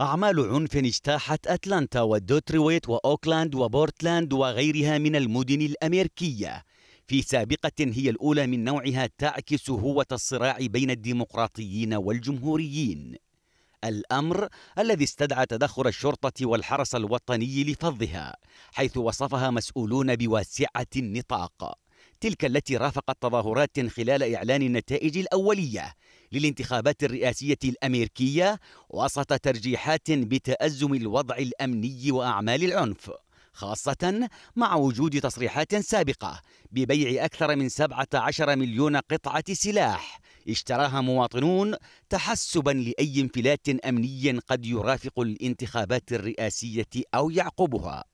أعمال عنف اجتاحت أتلانتا ودوترويت وأوكلاند وبورتلاند وغيرها من المدن الأمريكية في سابقة هي الأولى من نوعها تعكس هوة الصراع بين الديمقراطيين والجمهوريين الأمر الذي استدعى تدخل الشرطة والحرس الوطني لفضها حيث وصفها مسؤولون بواسعة النطاق تلك التي رافقت تظاهرات خلال إعلان النتائج الأولية للانتخابات الرئاسية الأمريكية وسط ترجيحات بتأزم الوضع الأمني وأعمال العنف خاصة مع وجود تصريحات سابقة ببيع أكثر من 17 مليون قطعة سلاح اشتراها مواطنون تحسبا لأي انفلات أمني قد يرافق الانتخابات الرئاسية أو يعقبها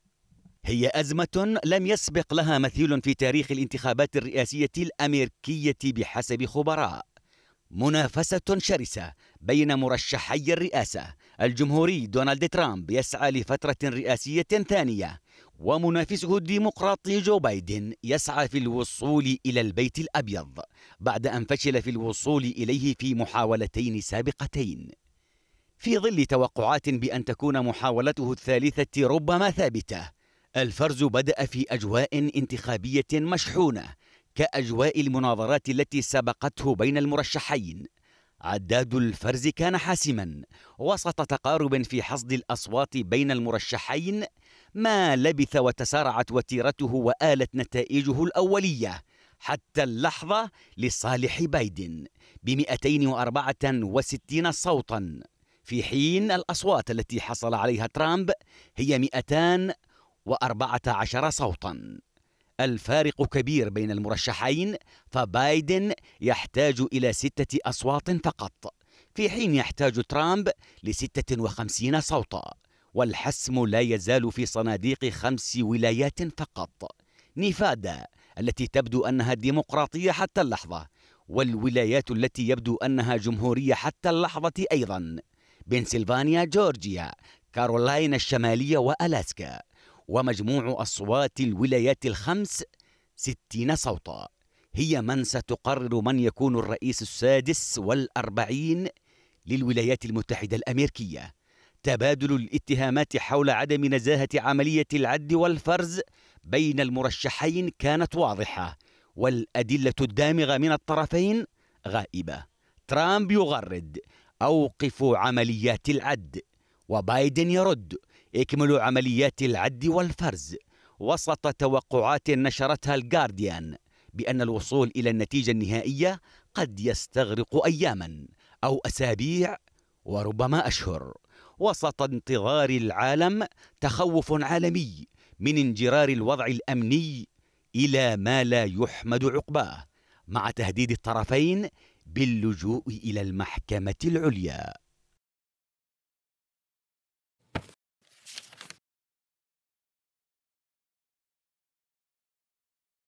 هي أزمة لم يسبق لها مثيل في تاريخ الانتخابات الرئاسية الأمريكية بحسب خبراء. منافسة شرسة بين مرشحي الرئاسة، الجمهوري دونالد ترامب يسعى لفترة رئاسية ثانية، ومنافسه الديمقراطي جو بايدن يسعى في الوصول إلى البيت الأبيض، بعد أن فشل في الوصول إليه في محاولتين سابقتين. في ظل توقعات بأن تكون محاولته الثالثة ربما ثابتة، الفرز بدأ في أجواء انتخابية مشحونة كأجواء المناظرات التي سبقته بين المرشحين عداد الفرز كان حاسما وسط تقارب في حصد الأصوات بين المرشحين ما لبث وتسارعت وتيرته وآلت نتائجه الأولية حتى اللحظة لصالح بايدن ب 264 صوتا في حين الأصوات التي حصل عليها ترامب هي 200 وأربعة عشر صوتا الفارق كبير بين المرشحين فبايدن يحتاج إلى ستة أصوات فقط في حين يحتاج ترامب لستة وخمسين صوتا والحسم لا يزال في صناديق خمس ولايات فقط نيفادا التي تبدو أنها ديمقراطية حتى اللحظة والولايات التي يبدو أنها جمهورية حتى اللحظة أيضا بنسلفانيا جورجيا كارولاينا الشمالية وألاسكا ومجموع أصوات الولايات الخمس ستين صوتا هي من ستقرر من يكون الرئيس السادس والأربعين للولايات المتحدة الأمريكية تبادل الاتهامات حول عدم نزاهة عملية العد والفرز بين المرشحين كانت واضحة والأدلة الدامغة من الطرفين غائبة ترامب يغرد أوقفوا عمليات العد وبايدن يرد اكملوا عمليات العد والفرز وسط توقعات نشرتها الجارديان بأن الوصول إلى النتيجة النهائية قد يستغرق أياما أو أسابيع وربما أشهر وسط انتظار العالم تخوف عالمي من انجرار الوضع الأمني إلى ما لا يحمد عقباه مع تهديد الطرفين باللجوء إلى المحكمة العليا